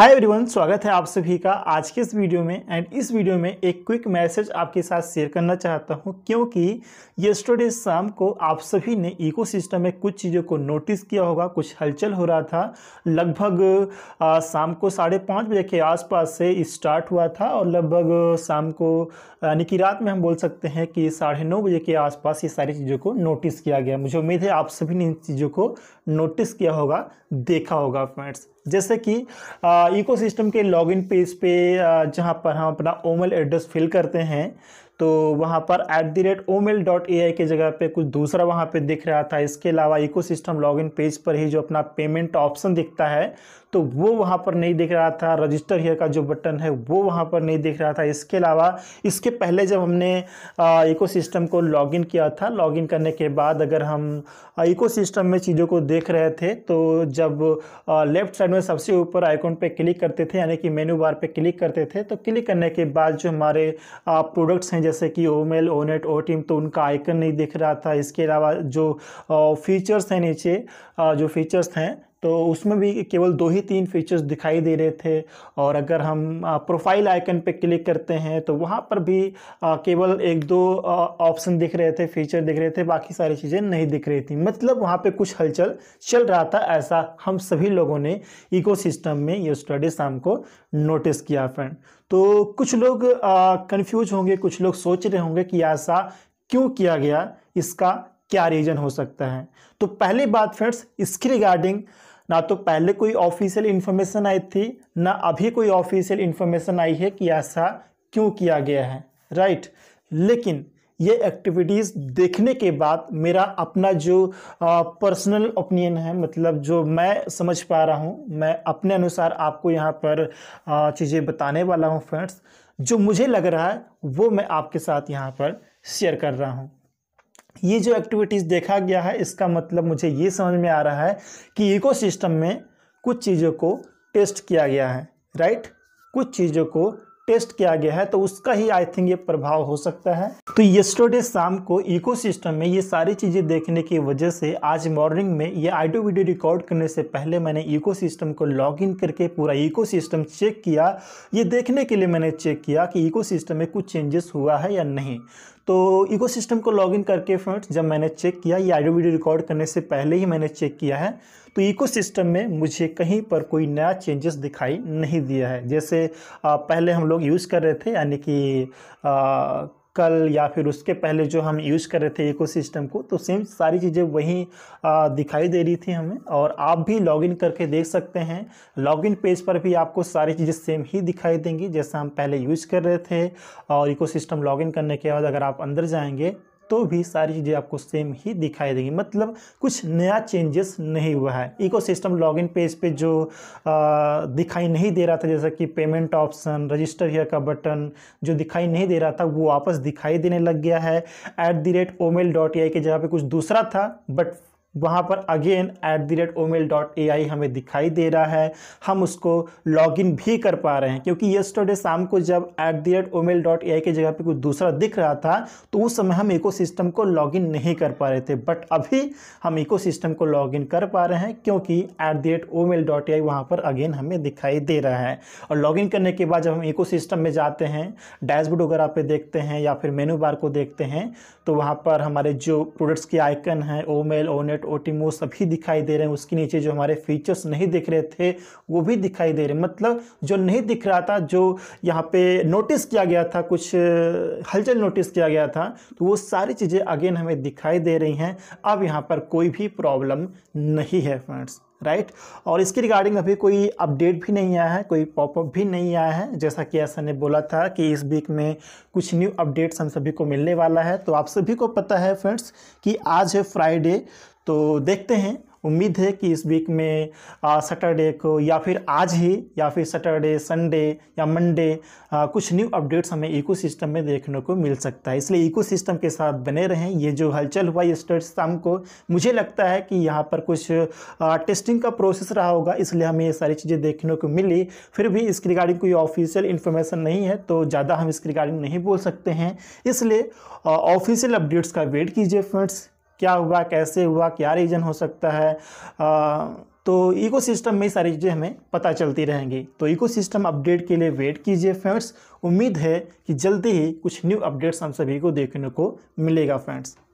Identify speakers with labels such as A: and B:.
A: Hi everyone स्वागत है आप सभी का आज के इस वीडियो में एंड इस वीडियो में एक क्विक मैसेज आपके साथ शेयर करना चाहता हूं क्योंकि येस्टरडे शाम को आप सभी ने इकोसिस्टम में कुछ चीज़ों को नोटिस किया होगा कुछ हलचल हो रहा था लगभग शाम को साढ़े पाँच बजे के आसपास से स्टार्ट हुआ था और लगभग शाम को यानी कि रात में हम बोल सकते हैं कि साढ़े नौ बजे के आसपास ये सारी चीज़ों को नोटिस किया गया मुझे उम्मीद है आप सभी ने इन चीज़ों को नोटिस किया होगा देखा होगा फ्रेंड्स जैसे कि इकोसिस्टम के लॉगिन पेज पे जहाँ पर हम अपना ओमल एड्रेस फिल करते हैं तो वहाँ पर at the rate O mail dot A I के जगह पे कुछ दूसरा वहाँ पे दिख रहा था इसके अलावा इको सिस्टम लॉगिन पेज पर ही जो अपना पेमेंट ऑप्शन दिखता है तो वो वहाँ पर नहीं दिख रहा था रजिस्टर हेयर का जो बटन है वो वहाँ पर नहीं दिख रहा था इसके अलावा इसके पहले जब हमने इको सिस्टम को लॉगिन किया था लॉगिन करने के बाद अगर हम इको सिस्टम में चीज़ों को देख रहे थे तो जब लेफ्ट साइड में सबसे ऊपर आइकॉन पे क्लिक करते थे यानी कि मेन्यू बार पे क्लिक करते थे तो क्लिक करने के बाद जो हमारे प्रोडक्ट्स हैं जैसे कि ओमेल ओनेट ओ टीम तो उनका आइकन नहीं दिख रहा था इसके अलावा जो फीचर्स हैं नीचे जो फीचर्स हैं तो उसमें भी केवल दो ही तीन फीचर्स दिखाई दे रहे थे और अगर हम प्रोफाइल आइकन पर क्लिक करते हैं तो वहाँ पर भी केवल एक दो ऑप्शन दिख रहे थे फीचर दिख रहे थे बाकी सारी चीज़ें नहीं दिख रही थी मतलब वहाँ पे कुछ हलचल चल रहा था ऐसा हम सभी लोगों ने इकोसिस्टम में ये स्टडी शाम को नोटिस किया फ्रेंड तो कुछ लोग कन्फ्यूज होंगे कुछ लोग सोच रहे होंगे कि ऐसा क्यों किया गया इसका क्या रीज़न हो सकता है तो पहली बात फ्रेंड्स इसकी रिगार्डिंग ना तो पहले कोई ऑफिशियल इन्फॉर्मेशन आई थी ना अभी कोई ऑफिशियल इन्फॉर्मेशन आई है कि ऐसा क्यों किया गया है राइट लेकिन ये एक्टिविटीज़ देखने के बाद मेरा अपना जो पर्सनल ओपिनियन है मतलब जो मैं समझ पा रहा हूँ मैं अपने अनुसार आपको यहाँ पर चीज़ें बताने वाला हूँ फ्रेंड्स जो मुझे लग रहा है वो मैं आपके साथ यहाँ पर शेयर कर रहा हूँ ये जो एक्टिविटीज़ देखा गया है इसका मतलब मुझे ये समझ में आ रहा है कि इकोसिस्टम में कुछ चीज़ों को टेस्ट किया गया है राइट कुछ चीज़ों को टेस्ट किया गया है तो उसका ही आई थिंक ये प्रभाव हो सकता है तो येस्टरडे शाम को इकोसिस्टम में ये सारी चीज़ें देखने की वजह से आज मॉर्निंग में ये आइडियो वीडियो रिकॉर्ड करने से पहले मैंने इकोसिस्टम को लॉगिन करके पूरा इकोसिस्टम चेक किया ये देखने के लिए मैंने चेक किया कि इको में कुछ चेंजेस हुआ है या नहीं तो इको को लॉग करके फ्रेंड्स जब मैंने चेक किया ये आइडियो वीडियो रिकॉर्ड करने से पहले ही मैंने चेक किया है तो इकोसिस्टम में मुझे कहीं पर कोई नया चेंजेस दिखाई नहीं दिया है जैसे पहले हम लोग यूज़ कर रहे थे यानी कि कल या फिर उसके पहले जो हम यूज़ कर रहे थे इकोसिस्टम को तो सेम सारी चीज़ें वहीं दिखाई दे रही थी हमें और आप भी लॉगिन करके देख सकते हैं लॉगिन पेज पर भी आपको सारी चीज़ें सेम ही दिखाई देंगी जैसा हम पहले यूज़ कर रहे थे और इकोसिस्टम लॉगिन करने के बाद अगर आप अंदर जाएंगे तो भी सारी चीज़ें आपको सेम ही दिखाई देंगी मतलब कुछ नया चेंजेस नहीं हुआ है इकोसिस्टम लॉगिन पेज पे जो आ, दिखाई नहीं दे रहा था जैसा कि पेमेंट ऑप्शन रजिस्टर हियर का बटन जो दिखाई नहीं दे रहा था वो वापस दिखाई देने लग गया है at the rate O mail dot के जगह पर कुछ दूसरा था बट वहाँ पर again at the rate O mail dot A I हमें दिखाई दे रहा है हम उसको लॉगिन भी कर पा रहे हैं क्योंकि यस्टरडे शाम को जब at the rate O mail dot A I की जगह पे कुछ दूसरा दिख रहा था तो उस समय हम इको सिस्टम को लॉगिन नहीं कर पा रहे थे बट अभी हम इको सिस्टम को लॉगिन कर पा रहे हैं क्योंकि at the rate O mail dot A I वहाँ पर अगेन हमें दिखाई दे रहा है और लॉगिन करने के बाद जब हम इको सिस्टम में जाते हैं डैशबोर्ड वगैरह पर देखते हैं या फिर मेनू बार को देखते हैं तो वहाँ पर हमारे जो प्रोडक्ट्स के आइकन हैं O mail O net net O T सभी दिखाई दे रहे हैं उसके नीचे जो हमारे फीचर्स नहीं दिख रहे थे वो भी दिखाई दे रहे मतलब जो नहीं दिख रहा था जो यहाँ पे नोटिस किया गया था कुछ हलचल नोटिस किया गया था तो वो सारी चीज़ें अगेन हमें दिखाई दे रही हैं अब यहाँ पर कोई भी प्रॉब्लम नहीं है फ्रेंड्स राइट right? और इसके रिगार्डिंग अभी कोई अपडेट भी नहीं आया है कोई पॉपअप भी नहीं आया है जैसा कि ऐसा ने बोला था कि इस वीक में कुछ न्यू अपडेट्स हम सभी को मिलने वाला है तो आप सभी को पता है फ्रेंड्स कि आज है फ्राइडे तो देखते हैं उम्मीद है कि इस वीक में सैटरडे को या फिर आज ही या फिर सैटरडे संडे या मंडे कुछ न्यू अपडेट्स हमें इकोसिस्टम में देखने को मिल सकता है इसलिए इकोसिस्टम के साथ बने रहें ये जो हलचल हुआ ये स्टेट शाम को मुझे लगता है कि यहाँ पर कुछ आ, टेस्टिंग का प्रोसेस रहा होगा इसलिए हमें ये सारी चीज़ें देखने को मिली फिर भी इसके रिगार्डिंग कोई ऑफिशियल इन्फॉर्मेशन नहीं है तो ज़्यादा हम इसके रिगार्डिंग नहीं बोल सकते हैं इसलिए ऑफिशियल अपडेट्स का वेट कीजिए फ्रेंड्स क्या हुआ कैसे हुआ क्या रीज़न हो सकता है आ, तो इकोसिस्टम में सारी चीज़ें हमें पता चलती रहेंगी तो इकोसिस्टम अपडेट के लिए वेट कीजिए फ्रेंड्स उम्मीद है कि जल्दी ही कुछ न्यू अपडेट्स हम सभी को देखने को मिलेगा फ्रेंड्स